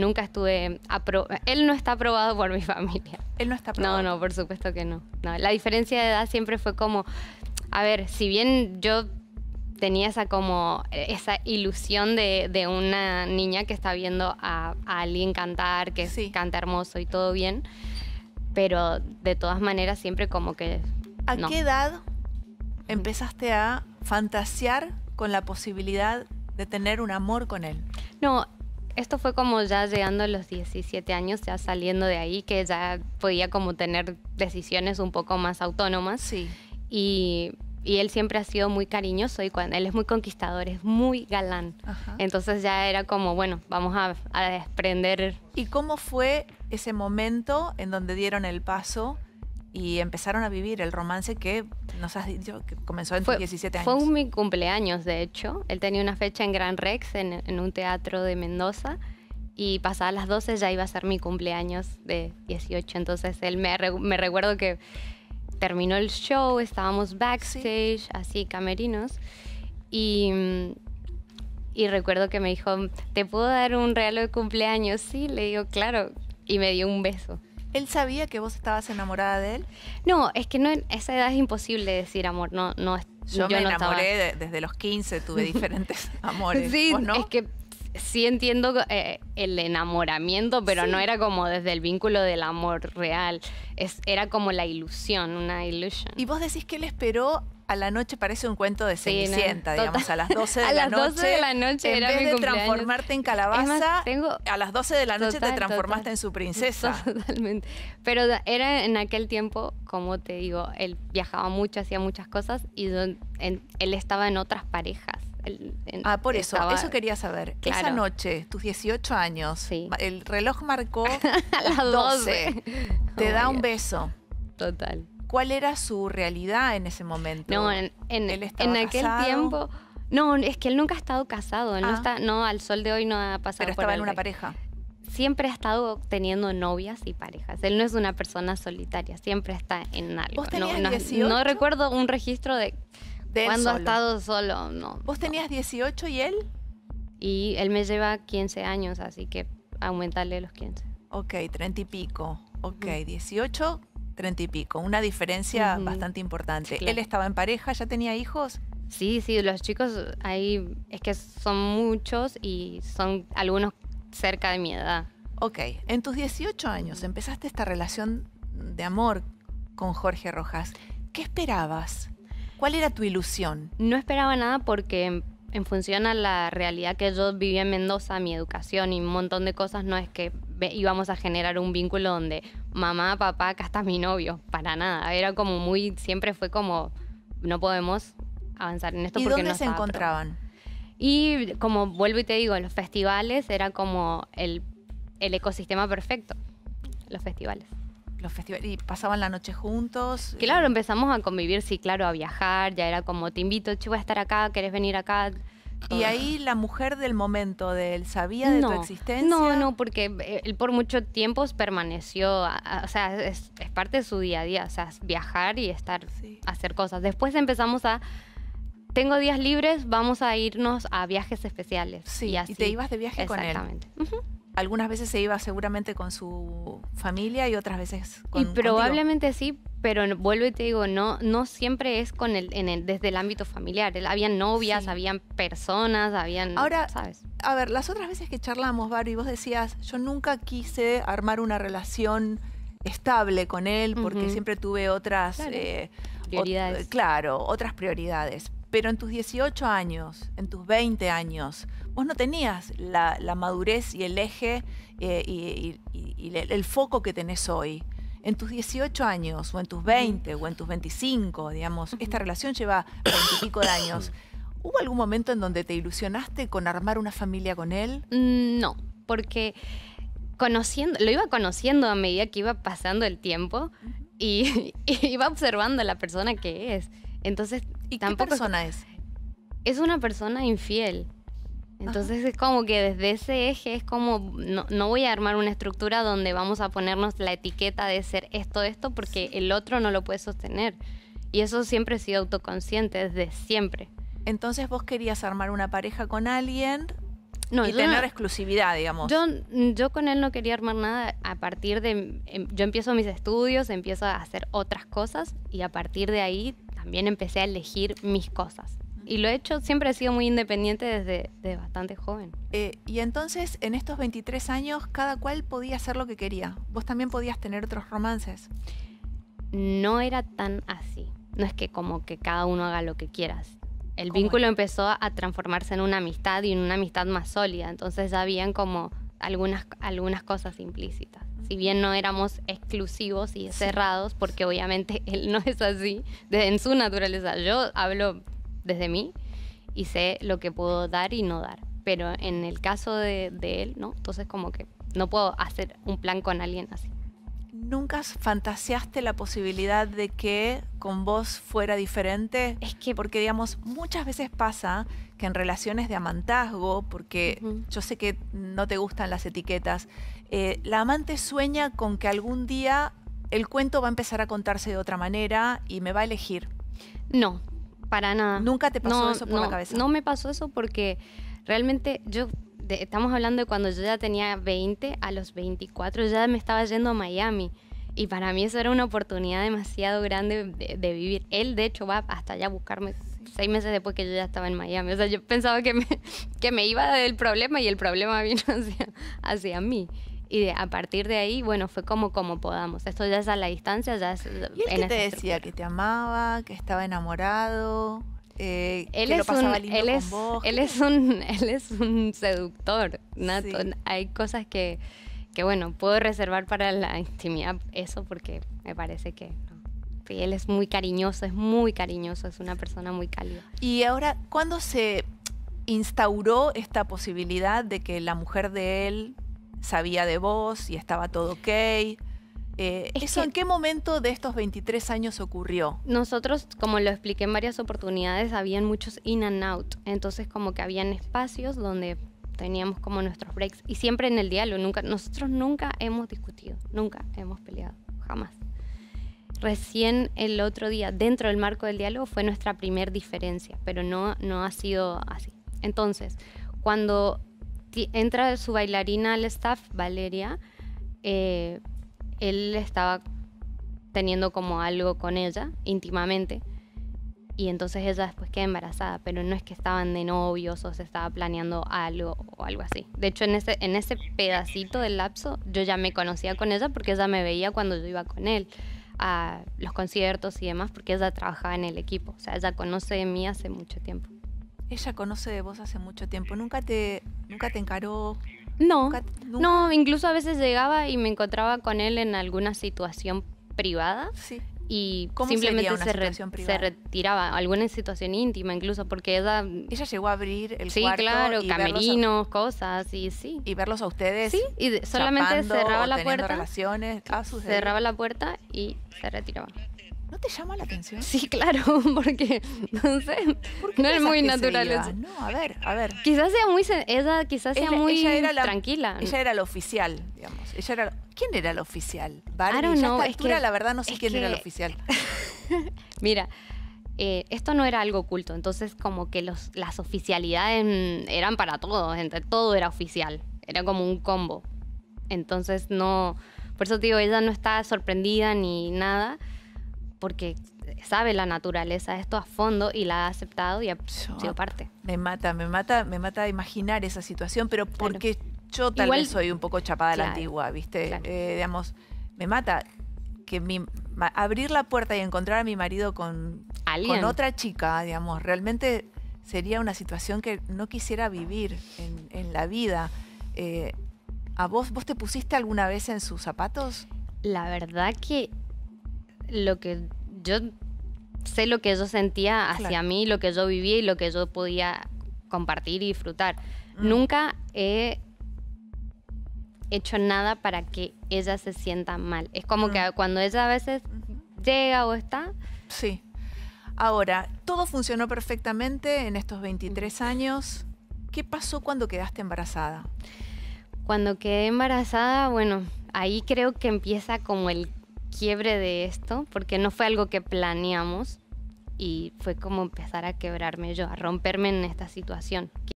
Nunca estuve... Él no está aprobado por mi familia. Él no está aprobado. No, no, por supuesto que no. La diferencia de edad siempre fue como... A ver, si bien yo tenía esa como esa ilusión de, una niña que está viendo a, alguien cantar, que canta hermoso y todo bien. Pero de todas maneras siempre como que. ¿A qué edad empezaste a fantasear con la posibilidad de tener un amor con él? No, esto fue como ya llegando a los 17 años, ya saliendo de ahí, que ya podía como tener decisiones un poco más autónomas. Sí. Y, él siempre ha sido muy cariñoso y cuando él es muy conquistador, es muy galán. Entonces ya era como, bueno, vamos a desprender. ¿Y cómo fue ese momento en donde dieron el paso? y empezaron a vivir el romance que nos has que comenzó en 17 años. Fue mi cumpleaños, de hecho. Él tenía una fecha en Gran Rex, en, un teatro de Mendoza, y pasadas las 12 ya iba a ser mi cumpleaños de 18. Entonces él me, me recuerdo que terminó el show, estábamos backstage, así, camerinos, y y recuerdo que me dijo, ¿te puedo dar un regalo de cumpleaños? Sí, le digo, claro. Y me dio un beso. ¿Él sabía que vos estabas enamorada de él? No, es que no, en esa edad es imposible decir amor, no, no Yo, me enamoré desde los 15, tuve diferentes amores. Sí, es que sí entiendo eh, el enamoramiento, pero no era como desde el vínculo del amor real. Es, era como la ilusión, una ilusión. Y vos decís que él esperó a la noche parece un cuento de Cenicienta, digamos, a las 12 de la noche. a las 12 de la noche en vez de transformarte en calabaza, a las 12 de la noche te transformaste en su princesa. Totalmente. Pero era en aquel tiempo, como te digo, él viajaba mucho, hacía muchas cosas y él estaba en otras parejas ah, por eso, eso quería saber. Esa noche, tus 18 años, el reloj marcó las 12. Te oh, da un beso. Total. ¿Cuál era su realidad en ese momento? No, en, aquel tiempo. No, es que él nunca ha estado casado. no, ah. está, no, al sol de hoy no ha pasado Pero por estaba en una pareja siempre ha estado teniendo novias y parejas. Él no es una persona solitaria, siempre está en algo. ¿Vos no, no, recuerdo un registro de cuando ha estado solo, no. ¿Vos tenías 18 y él? Y él me lleva 15 años, así que aumentarle los 15. Ok, 30 y pico. Ok, 18, 30 y pico. Una diferencia bastante importante. ¿Él estaba en pareja? ¿Ya tenía hijos? Sí, sí, los chicos ahí es que son muchos y son algunos cerca de mi edad. Ok, en tus 18 años empezaste esta relación de amor con Jorge Rojas. ¿Qué esperabas? ¿Cuál era tu ilusión? No esperaba nada porque en función a la realidad que yo vivía en Mendoza, mi educación y un montón de cosas, no es que íbamos a generar un vínculo donde mamá, papá, acá está mi novio, para nada. Era como muy, siempre fue como, no podemos avanzar en esto ¿Y porque dónde se encontraban? Y como vuelvo y te digo, los festivales eran como el ecosistema perfecto, los festivales los festivales y pasaban la noche juntos. Claro, empezamos a convivir, sí, claro, a viajar, ya era como te invito, che, voy a estar acá, querés venir acá. Y ahí la mujer del momento de sabía de no, tu existencia. No, no, porque él eh, por mucho tiempo permaneció, o sea, es, parte de su día a día, o sea, viajar y estar, hacer cosas. Después empezamos a tengo días libres, vamos a irnos a viajes especiales. Sí, y, así. te ibas de viaje con él. Exactamente algunas veces se iba seguramente con su familia y otras veces Y probablemente sí, pero vuelvo y te digo, no, no siempre es con el, en el, desde el ámbito familiar. Habían novias, habían personas, habían. Ahora, ¿sabes? a ver, las otras veces que charlamos, Barry, vos decías, yo nunca quise armar una relación estable con él porque siempre tuve otras. Eh, prioridades. claro, otras prioridades. Pero en tus 18 años, en tus 20 años, vos no tenías la, madurez y el eje eh, y, el, foco que tenés hoy. En tus 18 años, o en tus 20, o en tus 25, digamos, esta relación lleva 20 años. ¿Hubo algún momento en donde te ilusionaste con armar una familia con él? Mm, no, porque conociendo, lo iba conociendo a medida que iba pasando el tiempo y, iba observando a la persona que es. Entonces ¿Y Tampoco qué persona es? Es una persona infiel. Entonces es como que desde ese eje es como, no, voy a armar una estructura donde vamos a ponernos la etiqueta de ser esto, esto, porque el otro no lo puede sostener. Y eso siempre he sido autoconsciente, desde siempre. Entonces vos querías armar una pareja con alguien y tener exclusividad, digamos. Yo, yo con él no quería armar nada a partir de... Em, yo empiezo mis estudios, empiezo a hacer otras cosas y a partir de ahí también empecé a elegir mis cosas. Y lo he hecho, siempre he sido muy independiente desde, bastante joven. Eh, y entonces, en estos 23 años, cada cual podía hacer lo que quería. ¿Vos también podías tener otros romances? No era tan así. No es que como que cada uno haga lo que quieras. El vínculo empezó a transformarse en una amistad y en una amistad más sólida. Entonces ya habían como algunas, algunas cosas implícitas si bien no éramos exclusivos y cerrados, porque obviamente él no es así, desde en su naturaleza. Yo hablo desde mí y sé lo que puedo dar y no dar. Pero en el caso de, de él, ¿no? Entonces como que no puedo hacer un plan con alguien así. ¿Nunca fantaseaste la posibilidad de que con vos fuera diferente? Es que, porque digamos, muchas veces pasa que en relaciones de amantazgo, porque yo sé que no te gustan las etiquetas, eh, la amante sueña con que algún día el cuento va a empezar a contarse de otra manera y me va a elegir. No, para nada. ¿Nunca te pasó eso por la cabeza? No me pasó eso porque realmente yo estamos hablando de cuando yo ya tenía 20, a los 24 ya me estaba yendo a Miami. Y para mí eso era una oportunidad demasiado grande de, vivir. Él, de hecho, va hasta allá a buscarme seis meses después que yo ya estaba en Miami. O sea, yo pensaba que me, que me iba del problema y el problema vino hacia, mí. Y a partir de ahí, bueno, fue como, como podamos. Esto ya es a la distancia, ya ¿Y él te decía? ¿Que te amaba? ¿Que estaba enamorado? Eh, él, es un, él, es, un él es un seductor Hay cosas que, que, bueno, puedo reservar para la intimidad eso porque me parece que él es muy cariñoso, es muy cariñoso, es una persona muy cálida. Y ahora, ¿cuándo se instauró esta posibilidad de que la mujer de él sabía de vos y estaba todo ok? Eh, ¿Eso en qué momento de estos 23 años ocurrió? Nosotros, como lo expliqué en varias oportunidades, habían muchos in and out. Entonces, como que habían espacios donde teníamos como nuestros breaks y siempre en el diálogo. Nunca, nosotros nunca hemos discutido, nunca hemos peleado, jamás. Recién el otro día, dentro del marco del diálogo, fue nuestra primer diferencia, pero no, no ha sido así. Entonces, cuando entra su bailarina al staff, Valeria, eh, él estaba teniendo como algo con ella íntimamente y entonces ella después queda embarazada, pero no es que estaban de novios o se estaba planeando algo o algo así. De hecho, en ese, en ese pedacito del lapso yo ya me conocía con ella porque ella me veía cuando yo iba con él a los conciertos y demás porque ella trabajaba en el equipo, o sea, ella conoce de mí hace mucho tiempo. Ella conoce de vos hace mucho tiempo, nunca te, nunca te encaró no, no, incluso a veces llegaba y me encontraba con él en alguna situación privada. Y simplemente se, retiraba, alguna situación íntima incluso, porque ella... Ella llegó a abrir el cuarto claro, y camerinos, cosas, y sí. Y verlos a ustedes Sí, y solamente cerraba la puerta. relaciones. cerraba la puerta y se retiraba. ¿No te llama la atención? Sí, claro, porque no sé, no es muy natural eso. No, a ver, a ver. Quizás sea muy ella quizás sea muy tranquila. Ella era la oficial, digamos. Ella era ¿Quién era la oficial? claro no, la verdad no sé quién era la oficial. Mira, eh, esto no era algo oculto, entonces como que los, las oficialidades eran para todos, entre todo era oficial, era como un combo. Entonces no, por eso te digo, ella no estaba sorprendida ni nada porque sabe la naturaleza de esto a fondo y la ha aceptado y ha sido parte. Me mata, me mata, me mata imaginar esa situación, pero porque yo tal vez soy un poco chapada a la antigua, ¿viste? Eh, digamos, me mata que mi, abrir la puerta y encontrar a mi marido con, con otra chica, digamos, realmente sería una situación que no quisiera vivir en, la vida. Eh, ¿A vos, vos te pusiste alguna vez en sus zapatos? La verdad que lo que yo sé lo que yo sentía hacia mí, lo que yo vivía y lo que yo podía compartir y disfrutar. Mm. Nunca he hecho nada para que ella se sienta mal. Es como que mm. cuando ella a veces llega o está... Sí. Ahora, todo funcionó perfectamente en estos 23 años. ¿Qué pasó cuando quedaste embarazada? Cuando quedé embarazada, bueno, ahí creo que empieza como el quiebre de esto, porque no fue algo que planeamos y fue como empezar a quebrarme yo, a romperme en esta situación.